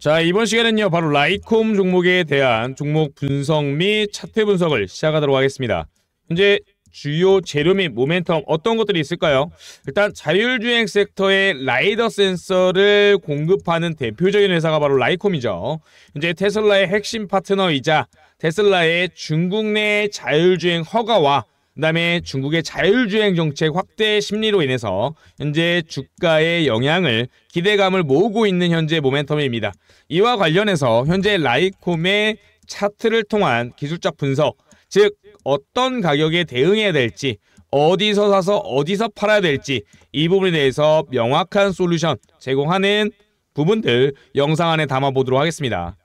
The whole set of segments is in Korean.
자 이번 시간은요 바로 라이콤 종목에 대한 종목 분석 및 차트 분석을 시작하도록 하겠습니다. 현재 주요 재료 및 모멘텀 어떤 것들이 있을까요? 일단 자율주행 섹터의 라이더 센서를 공급하는 대표적인 회사가 바로 라이콤이죠. 이제 테슬라의 핵심 파트너이자 테슬라의 중국 내 자율주행 허가와 그다음에 중국의 자율주행 정책 확대 심리로 인해서 현재 주가의 영향을 기대감을 모으고 있는 현재 모멘텀입니다. 이와 관련해서 현재 라이콤의 차트를 통한 기술적 분석, 즉 어떤 가격에 대응해야 될지, 어디서 사서 어디서 팔아야 될지 이 부분에 대해서 명확한 솔루션 제공하는 부분들 영상 안에 담아보도록 하겠습니다.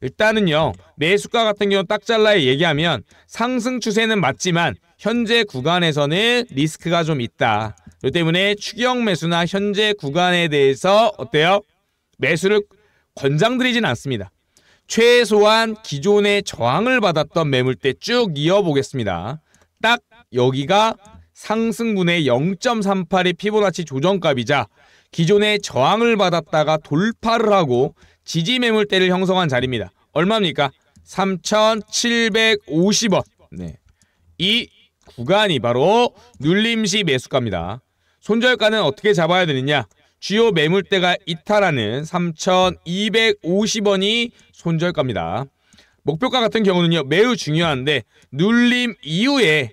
일단은요, 매수가 같은 경우 딱 잘라 얘기하면 상승 추세는 맞지만 현재 구간에서는 리스크가 좀 있다. 그 때문에 추경 매수나 현재 구간에 대해서 어때요? 매수를 권장드리진 않습니다. 최소한 기존의 저항을 받았던 매물대 쭉 이어보겠습니다. 딱 여기가 상승분의 0.38의 피보나치 조정값이자 기존의 저항을 받았다가 돌파를 하고 지지 매물대를 형성한 자리입니다. 얼마입니까? 3,750원. 네. 이 구간이 바로 눌림시 매수가입니다. 손절가는 어떻게 잡아야 되느냐? 주요 매물대가 이탈하는 3,250원이 손절가입니다. 목표가 같은 경우는요 매우 중요한데 눌림 이후에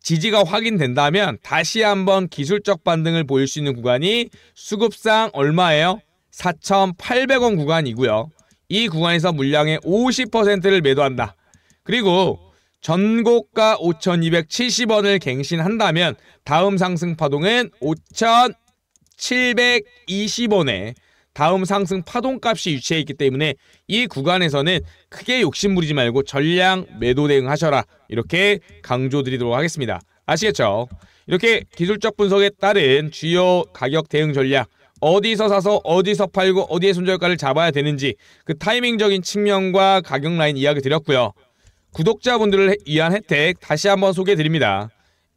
지지가 확인된다면 다시 한번 기술적 반등을 보일 수 있는 구간이 수급상 얼마예요? 4,800원 구간이고요. 이 구간에서 물량의 50%를 매도한다. 그리고 전고가 5,270원을 갱신한다면 다음 상승 파동은 5,720원에 다음 상승 파동값이 위치해 있기 때문에 이 구간에서는 크게 욕심부리지 말고 전량 매도 대응하셔라 이렇게 강조드리도록 하겠습니다. 아시겠죠? 이렇게 기술적 분석에 따른 주요 가격 대응 전략 어디서 사서 어디서 팔고 어디에 손절가를 잡아야 되는지 그 타이밍적인 측면과 가격 라인 이야기 드렸고요. 구독자분들을 위한 혜택 다시 한번 소개드립니다.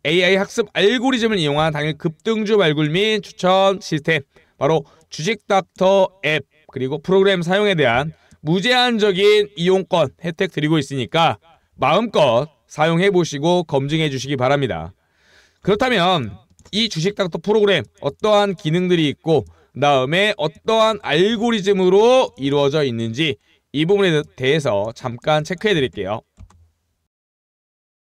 해 AI 학습 알고리즘을 이용한 당일 급등주 발굴 및 추천 시스템, 바로 주식 닥터 앱, 그리고 프로그램 사용에 대한 무제한적인 이용권 혜택 드리고 있으니까 마음껏 사용해 보시고 검증해 주시기 바랍니다. 그렇다면 이 주식 닥터 프로그램 어떠한 기능들이 있고 다음에 어떠한 알고리즘으로 이루어져 있는지 이 부분에 대해서 잠깐 체크해 드릴게요.